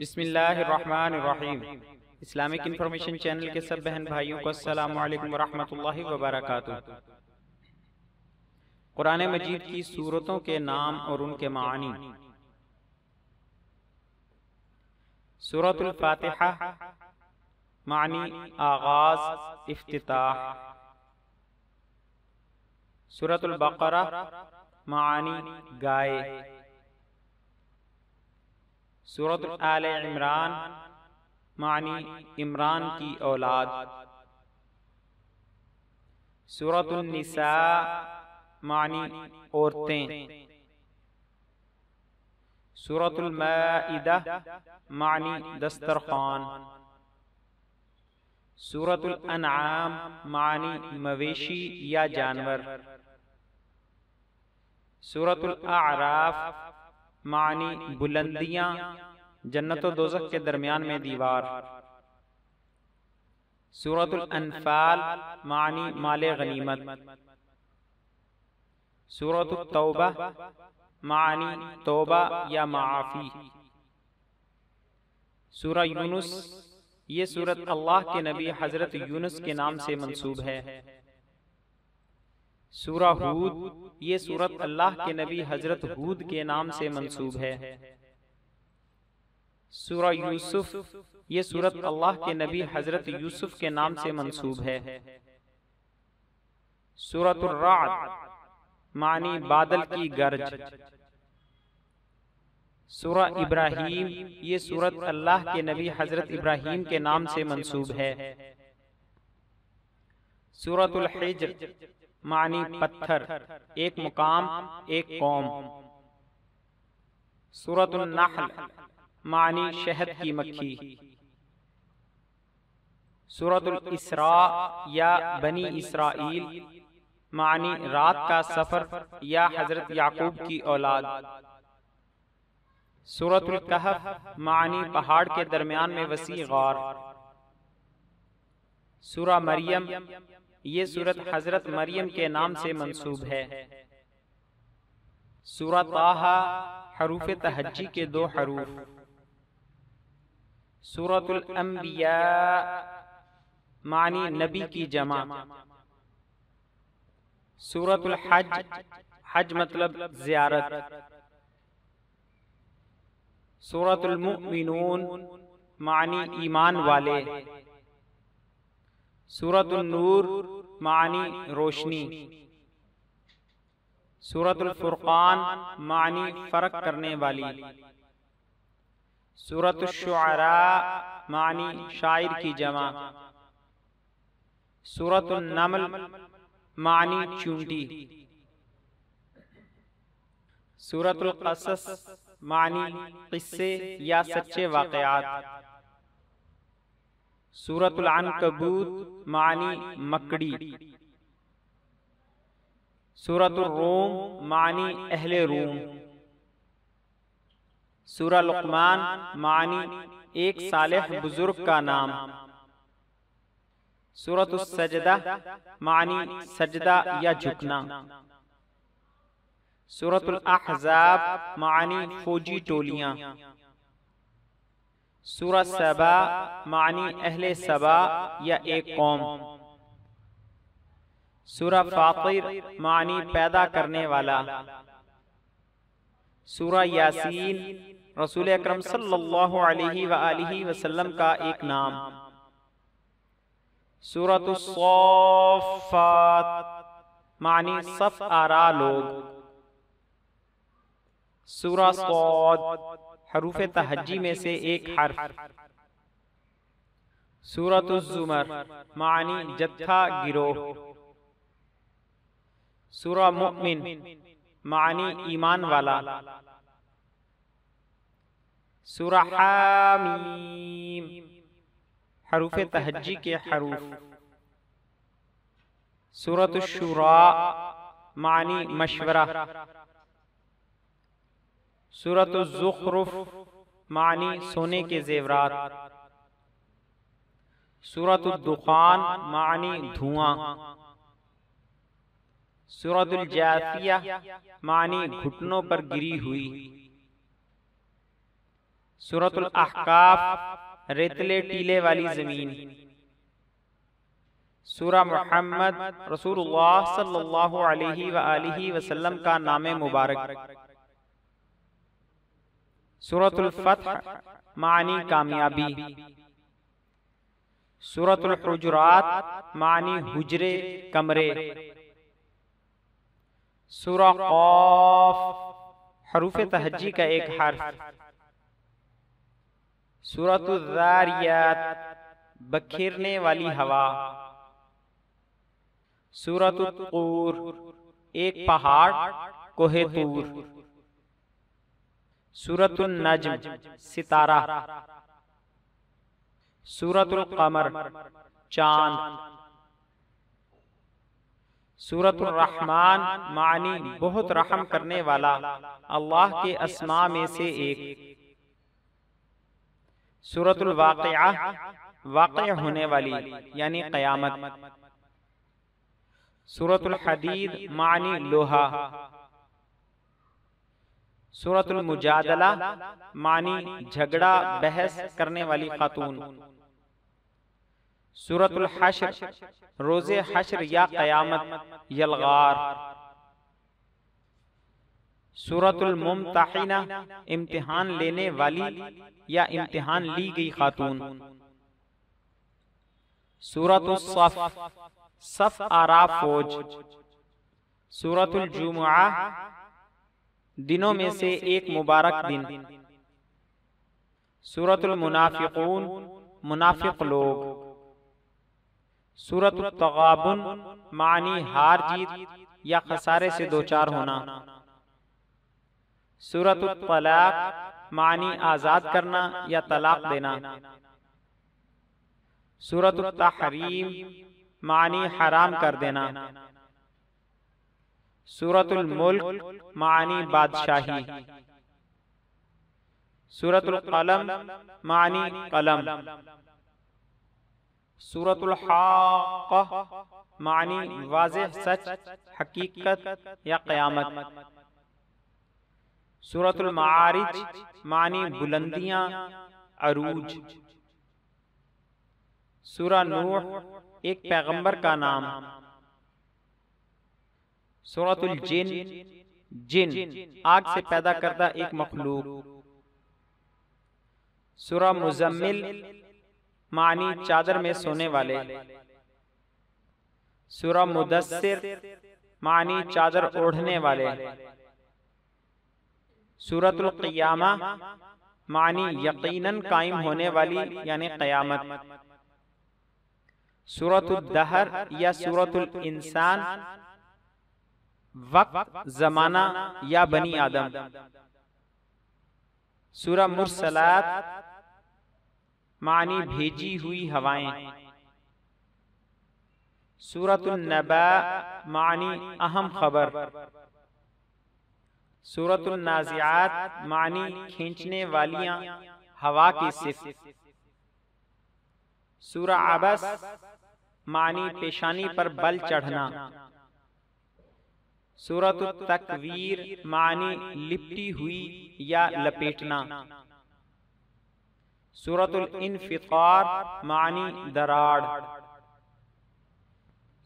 बिस्मिल्लाहिर्रहमानिर्रहीम Islamic information channel के सब बहन भाइयों को अस्सलाम वालेकुम रहमतुल्लाहि व बरकातहू कुरान मजीद की सूरतों के नाम और उनके मानी सूरतुल फातिहा मानी आगाज इफ्तिताह सूरतुल बकरा मानी गाय सूरत आल इमरान मानी इमरान की औलाद सूरत मानी औरतें सूरत मानी दस्तरखान सूरत अनाम मानी मवेशी या जानवर सूरत आराफ मानी बुलंदियां जन्नत और दोजक के दरमियान में दीवार सूरतुल अनफाल मानी माले गनीमत सूरत तौबा मानी तौबा या माफी सूरह यूनुस ये सूरत अल्लाह के नबी हजरत यूनुस के नाम से मंसूब है सूरा हूद ये सूरत अल्लाह के नबी हजरत हूद के नाम से मंसूब है सूरा यूसुफ ये सूरत अल्लाह के नबी हजरत यूसुफ के नाम से मंसूब है सूरत मानी बादल की गर्ज सूरा इब्राहिम ये सूरत अल्लाह के नबी हजरत इब्राहिम के नाम से मंसूब है सूरतुल हिज्र मानी पत्थर एक मुकाम एक कौम सूरतुल नहल मानी शहद की मक्खी सूरतुल इसरा या बनी इसराइल मानी रात का सफर या हजरत याकूब की औलाद सूरतुल कहफ मानी पहाड़ के दरमियान में वसी गौर सूरा मरियम ये सूरत हजरत मरियम के नाम से मंसूब है सूरत हरूफ तहजी के दो हरूफ सूरतुल मानी नबी की जमा सूरतुल हज हज मतलब, मतलब जियारत सूरतुल मुमिनून मानी ईमान वाले नूर मानी रोशनी फुरकान मानी फ़र्क करने वाली शुरा मानी शायर की जमा नमल मानी चूंटी सूरत मानी किस्से या सच्चे वाक़ात सूरत कबूत मानी मकड़ी सूरत रोम मानी अहले रोम सूरा लुकमान मानी एक साल बुजुर्ग का नाम सूरत सजदा मानी सजदा या झुकना सूरत अहजाब मानी फौजी टोलियां सूरत सबा मानी अहले सबा या एक कौम सूरह फाकिर मानी पैदा करने वाला सूरह यासीन रसूल अक्रम सल्लल्लाहु अलैहि अलैहि वसल्लम का एक नाम सूरत मानी सफ आरा लोग सूरह सौद हरूफ तहजी में से एक हर्फ सूरत जुमर मानी जत्था गिरोह सूरा मुमिन मानी ईमान वाला सूरा हरूफ तहजी के हरूफ सूरत शुरा मानी मशवरा सूरत ज़ुखरुफ मानी सोने के जेवरात सूरत दुकान मानी धुआं सूरत जासिया मानी घुटनों पर गिरी हुई सूरत अहकाफ रेतले टीले वाली जमीन सूरह मोहम्मद रसूलुल्लाह सल्लल्लाहु अलैहि वसल्लम का नाम मुबारक फतह मानी कामयाबी सूरतुल्हुजरात मानी हुजरे कमरे सूरा हरूफ तहजी का एक हर्फ सूरतुल्जारियात बखेरने वाली हवा सूरत एक पहाड़ कोहे तूर सूरतुल नज्म सितारा सूरतुल कमर चांद सूरतुल रहमान मानी बहुत रहम करने वाला अल्लाह के असमा में से एक सूरतुल वाकया वाक़ होने वाली यानी कयामत सूरतुल हदीद मानी लोहा सूरतुल मुजादला मानी झगड़ा बहस करने वाली खातून सूरतुल हशर रोजे हशर या कयामत यलगार सूरतुल मुमताहिना इम्तिहान लेने वाली या इम्तिहान ली गई खातून सूरत सफ सफ आरा फौज सूरतुल जुमुआ दिनों में से एक मुबारक दिन सूरतुल मुनाफिकून मुनाफिक लोग सूरत तगाबुन मानी हार जीत या खसारे से दो चार होना सूरत तलाक मानी आज़ाद करना या तलाक देना सूरत तहरीम मानी हराम कर देना सूरतुल मुल्क मानी बादशाही सूरतुल कलम मानी कलम सूरतुल मानी वाज सच हकीकत या क़यामत सूरतुल मारिज मानी बुलंदियां अरूज सूरा नूह एक पैगंबर का नाम सूरतुल जिन जिन आग से पैदा करता एक मखलूक सूरा मुजम्मिल मानी चादर में सोने वाले सूरा मुदस्सिर मानी चादर ओढ़ने वाले सूरतुल क़ियामा मानी यकीनन कायम होने वाली यानी क़यामत सूरतुल दहर या सूरतुल इंसान वक्त जमाना या बनी आदम सूरा मुरसलात मानी भेजी हुई हवाएं सूरतुलनबा मानी अहम खबर सूरत नाजियात मानी खींचने वालियां हवा की सिफ सूरा आबस मानी पेशानी पर बल चढ़ना सूरत तकवीर मानी लिपटी हुई या लपेटना सूरत इनफिकार मानी दराड़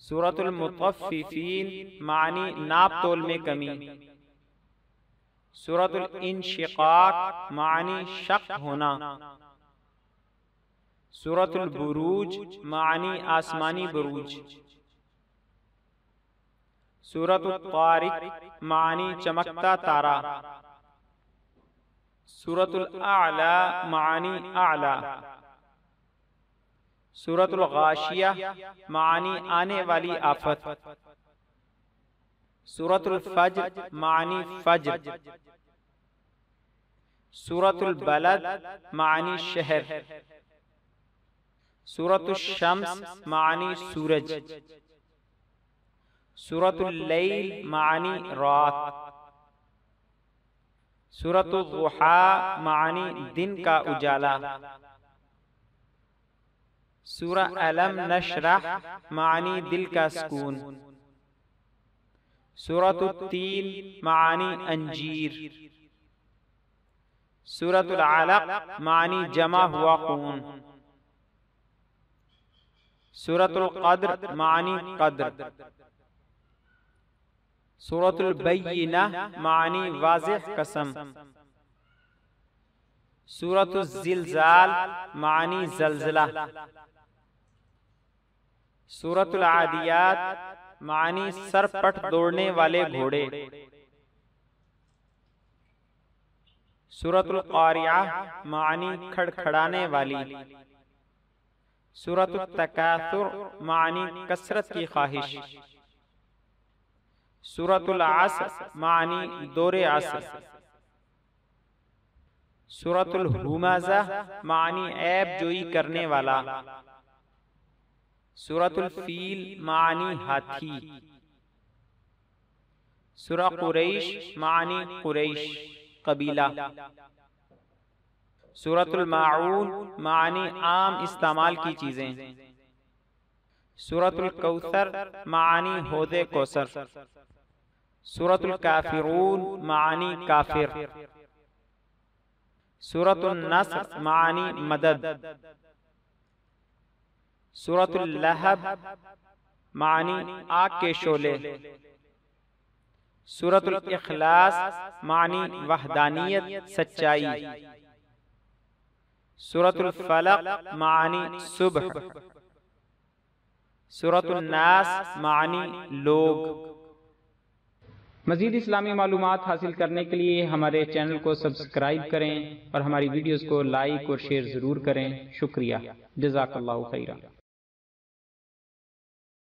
सूरत मुतफ़ीन मानी नाप तोल में कमी सूरत इनशिकाक मानी शक होना सूरत बुरूज मानी आसमानी बुरूज सूरत तारिक मानी चमकता तारा सूरत आला मानी आला सूरत गाशिया मानी आने वाली आफत सूरत फजर मानी फजर सूरत बलद मानी शहर सूरत शम्स मानी सूरज سورة الليل معني رات سورة الضحى معني دن کا اجالا سورة ألم نشرح معني دل کا سکون سورة التين معني أنجير سورة العلق معني جمع هو خون سورة القدر معني قدر सूरतुलबैना मानी वाज कसम सूरतुलजिलजाल मानी जलजला सूरतुलआदियात मानी सरपट दौड़ने वाले घोड़े सूरतुल सूरतुलकारिया मानी खड़खड़ाने वाली सूरत तकासुर मानी कसरत की ख्वाहिश सूरतुल आस मानी दोरे आस सूरतुल हुमाजा मानी ऐब जोई करने वाला सूरतुल फील मानी हाथी सुरा कुरैश मानी कुरैश कबीला सूरतुल माऊन मानी आम इस्तेमाल की चीजें सूरतुल कौसर मानी होदे कौसर सूरत काफिरून मानी काफिर सूरत नसर मानी मदद सूरत लहब मानी आग के शोले सूरत इखलास मानी वहदानियत सच्चाई सूरत फलक मानी सुबह सूरत नास मानी लोग मजीद इस्लामी मालूम हासिल करने के लिए हमारे चैनल को सब्सक्राइब करें और हमारी वीडियोज को लाइक और शेयर ज़रूर करें शुक्रिया जजाक खैरा